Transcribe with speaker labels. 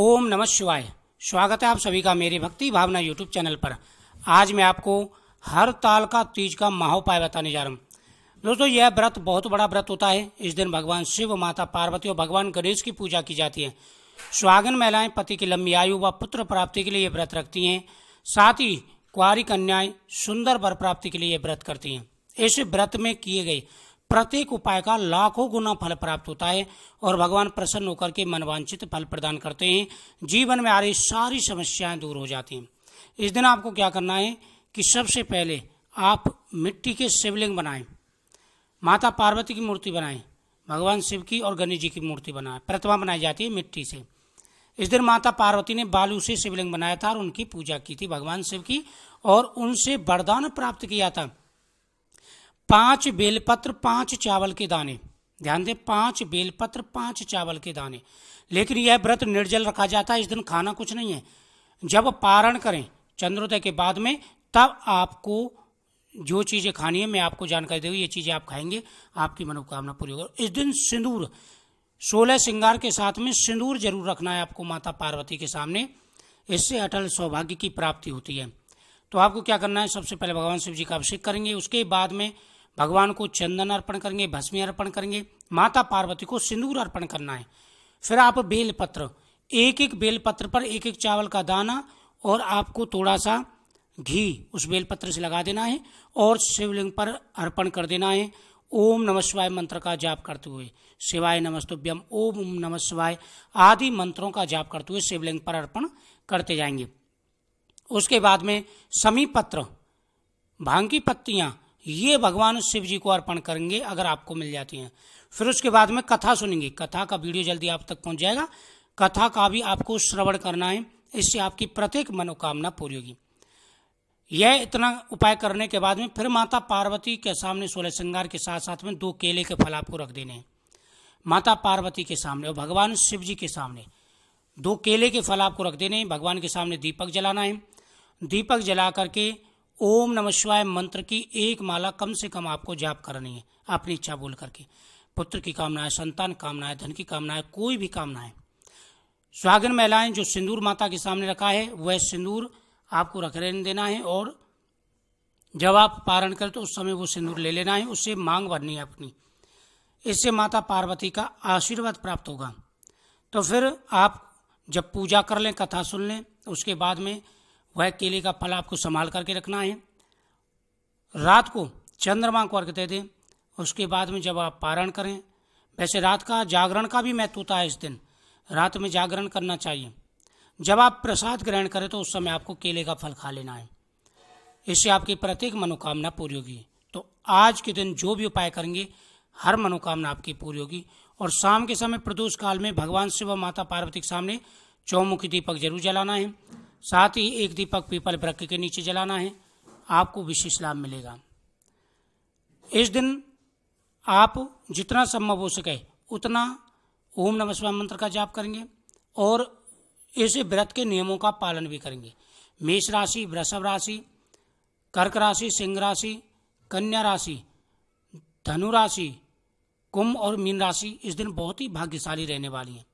Speaker 1: ओम नमः शिवाय स्वागत है आप सभी का मेरी भक्ति भावना यूट्यूब चैनल पर आज मैं आपको हर ताल का तीज का महोपाय बताने जा रहा हूँ दोस्तों यह व्रत बहुत बड़ा व्रत होता है इस दिन भगवान शिव माता पार्वती और भगवान गणेश की पूजा की जाती है स्वागन महिलाएं पति की लंबी आयु व पुत्र प्राप्ति के लिए व्रत रखती हैं साथ ही कुआरी कन्याएं सुंदर वर प्राप्ति के लिए व्रत करती हैं इस व्रत में किए गए प्रत्येक उपाय का लाखों गुना फल प्राप्त होता है और भगवान प्रसन्न होकर के मनवांचित फल प्रदान करते हैं जीवन में आ रही सारी समस्याएं दूर हो जाती हैं इस दिन आपको क्या करना है कि सबसे पहले आप मिट्टी के शिवलिंग बनाएं माता पार्वती की मूर्ति बनाएं भगवान शिव की और गणेश जी की मूर्ति बनाएं प्रतिमा बनाई जाती है मिट्टी से इस दिन माता पार्वती ने बालू से शिवलिंग बनाया था और उनकी पूजा की थी भगवान शिव की और उनसे वरदान प्राप्त किया था पांच बेलपत्र पांच चावल के दाने ध्यान दें पांच बेलपत्र पांच चावल के दाने लेकिन यह व्रत निर्जल रखा जाता है इस दिन खाना कुछ नहीं है जब पारण करें चंद्रोदय के बाद में तब आपको जो चीज़ें खानी है मैं आपको जानकारी दूँ ये चीज़ें आप खाएंगे आपकी मनोकामना पूरी होगी इस दिन सिंदूर सोलह श्रृंगार के साथ में सिंदूर जरूर रखना है आपको माता पार्वती के सामने इससे अटल सौभाग्य की प्राप्ति होती है तो आपको क्या करना है सबसे पहले भगवान शिव जी का अभिषेक करेंगे उसके बाद में भगवान को चंदन अर्पण करेंगे भस्मी अर्पण करेंगे माता पार्वती को सिंदूर अर्पण करना है फिर आप बेलपत्र एक एक बेलपत्र पर एक एक चावल का दाना और आपको थोड़ा सा घी उस बेलपत्र से लगा देना है और शिवलिंग पर अर्पण कर देना है ओम नमः शिवाय मंत्र का जाप करते हुए शिवाय नमस्तुभ्यम ओम ओम नम शिवाय आदि मंत्रों का जाप करते हुए शिवलिंग पर अर्पण करते जाएंगे उसके बाद में समी पत्र पत्तियां ये भगवान शिव जी को अर्पण करेंगे अगर आपको मिल जाती हैं फिर उसके बाद में कथा सुनेंगे कथा का वीडियो जल्दी आप तक पहुंच जाएगा कथा का भी आपको श्रवण करना है इससे आपकी प्रत्येक मनोकामना पूरी होगी यह इतना उपाय करने के बाद में फिर माता पार्वती के सामने सोलह श्रृंगार के साथ साथ में दो केले के फल आपको रख देने हैं माता पार्वती के सामने और भगवान शिव जी के सामने दो केले के फल आपको रख देने हैं भगवान के सामने दीपक जलाना है दीपक जला करके ओम नम शिवाय मंत्र की एक माला कम से कम आपको जाप करनी है अपनी इच्छा बोल करके पुत्र की कामना है संतान कामना है धन की कामना है कोई भी कामना है सुहागन महिलाएं जो सिंदूर माता के सामने रखा है वह सिंदूर आपको रख रहने देना है और जब आप पारण करें तो उस समय वो सिंदूर ले लेना है उससे मांग भरनी है अपनी इससे माता पार्वती का आशीर्वाद प्राप्त होगा तो फिर आप जब पूजा कर लें कथा सुन लें उसके बाद में वह केले का फल आपको संभाल करके रखना है रात को चंद्रमा को अर्घ दे दें उसके बाद में जब आप पारण करें वैसे रात का जागरण का भी महत्व होता है इस दिन रात में जागरण करना चाहिए जब आप प्रसाद ग्रहण करें तो उस समय आपको केले का फल खा लेना है इससे आपकी प्रत्येक मनोकामना पूरी होगी तो आज के दिन जो भी उपाय करेंगे हर मनोकामना आपकी पूरी होगी और शाम के समय प्रदोष काल में भगवान शिव माता पार्वती के सामने चौमुखी दीपक जरूर जलाना है साथ ही एक दीपक पीपल वृक्ष के नीचे जलाना है आपको विशेष लाभ मिलेगा इस दिन आप जितना संभव हो सके उतना ओम नमः शिवाय मंत्र का जाप करेंगे और इस व्रत के नियमों का पालन भी करेंगे मेष राशि वृषभ राशि कर्क राशि सिंह राशि कन्या राशि धनु राशि कुंभ और मीन राशि इस दिन बहुत ही भाग्यशाली रहने वाली हैं